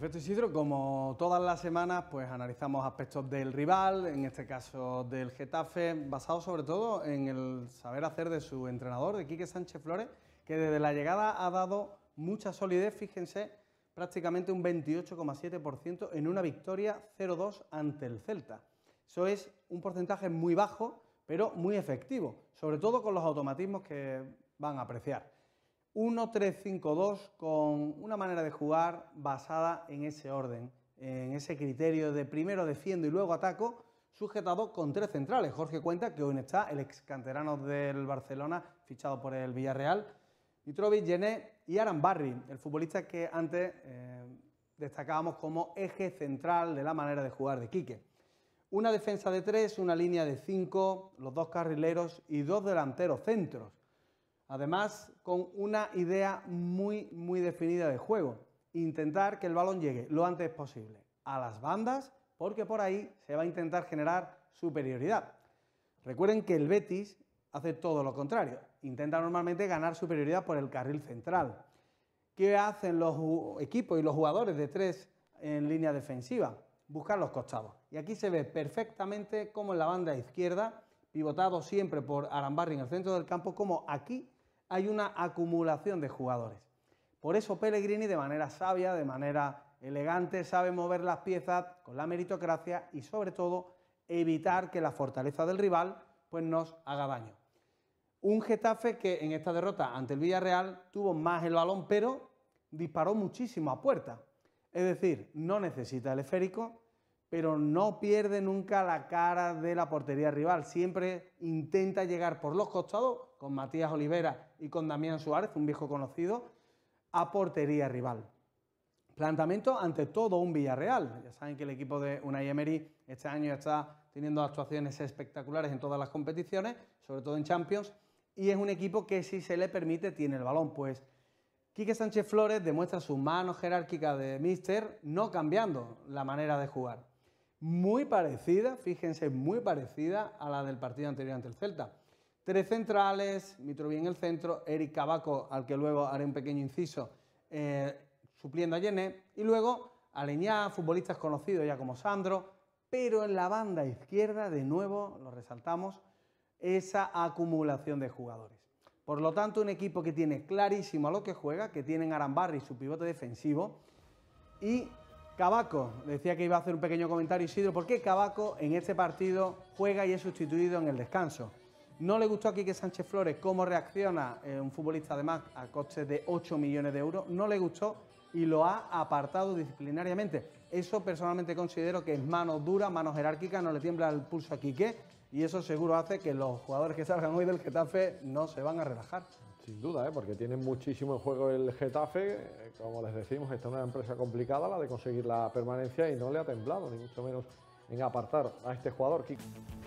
Perfecto Isidro, como todas las semanas pues analizamos aspectos del rival, en este caso del Getafe, basado sobre todo en el saber hacer de su entrenador, de Quique Sánchez Flores, que desde la llegada ha dado mucha solidez, fíjense, prácticamente un 28,7% en una victoria 0-2 ante el Celta. Eso es un porcentaje muy bajo, pero muy efectivo, sobre todo con los automatismos que van a apreciar. 1-3-5-2 con una manera de jugar basada en ese orden, en ese criterio de primero defiendo y luego ataco, sujetado con tres centrales. Jorge Cuenta, que hoy está, el ex canterano del Barcelona, fichado por el Villarreal, Mitrovic, Gené y Aaron Barry, el futbolista que antes eh, destacábamos como eje central de la manera de jugar de Quique. Una defensa de tres, una línea de cinco, los dos carrileros y dos delanteros centros. Además, con una idea muy, muy definida de juego. Intentar que el balón llegue lo antes posible a las bandas, porque por ahí se va a intentar generar superioridad. Recuerden que el Betis hace todo lo contrario. Intenta normalmente ganar superioridad por el carril central. ¿Qué hacen los equipos y los jugadores de tres en línea defensiva? Buscar los costados. Y aquí se ve perfectamente cómo en la banda izquierda, pivotado siempre por Arambarri en el centro del campo, como aquí hay una acumulación de jugadores. Por eso Pellegrini de manera sabia, de manera elegante, sabe mover las piezas con la meritocracia y sobre todo evitar que la fortaleza del rival pues nos haga daño. Un Getafe que en esta derrota ante el Villarreal tuvo más el balón, pero disparó muchísimo a puerta. Es decir, no necesita el esférico, pero no pierde nunca la cara de la portería rival. Siempre intenta llegar por los costados, con Matías Olivera y con Damián Suárez, un viejo conocido, a portería rival. Plantamiento ante todo un Villarreal. Ya saben que el equipo de Unai Emery este año está teniendo actuaciones espectaculares en todas las competiciones, sobre todo en Champions, y es un equipo que si se le permite tiene el balón, pues Quique Sánchez Flores demuestra su mano jerárquica de míster no cambiando la manera de jugar muy parecida, fíjense, muy parecida a la del partido anterior ante el Celta. Tres centrales, Mitrovic en el centro, Eric Cabaco, al que luego haré un pequeño inciso, eh, supliendo a Yené, y luego Aleñá, futbolista conocido ya como Sandro, pero en la banda izquierda, de nuevo, lo resaltamos, esa acumulación de jugadores. Por lo tanto, un equipo que tiene clarísimo a lo que juega, que tienen en Arambarri su pivote defensivo, y Cabaco, decía que iba a hacer un pequeño comentario Isidro, ¿por qué Cabaco en este partido juega y es sustituido en el descanso? No le gustó a Quique Sánchez Flores cómo reacciona eh, un futbolista además a coste de 8 millones de euros, no le gustó y lo ha apartado disciplinariamente. Eso personalmente considero que es mano dura, mano jerárquica, no le tiembla el pulso a Quique y eso seguro hace que los jugadores que salgan hoy del Getafe no se van a relajar sin duda, ¿eh? porque tiene muchísimo en juego el Getafe. Como les decimos, esta es una empresa complicada, la de conseguir la permanencia, y no le ha temblado, ni mucho menos en apartar a este jugador, Kiko.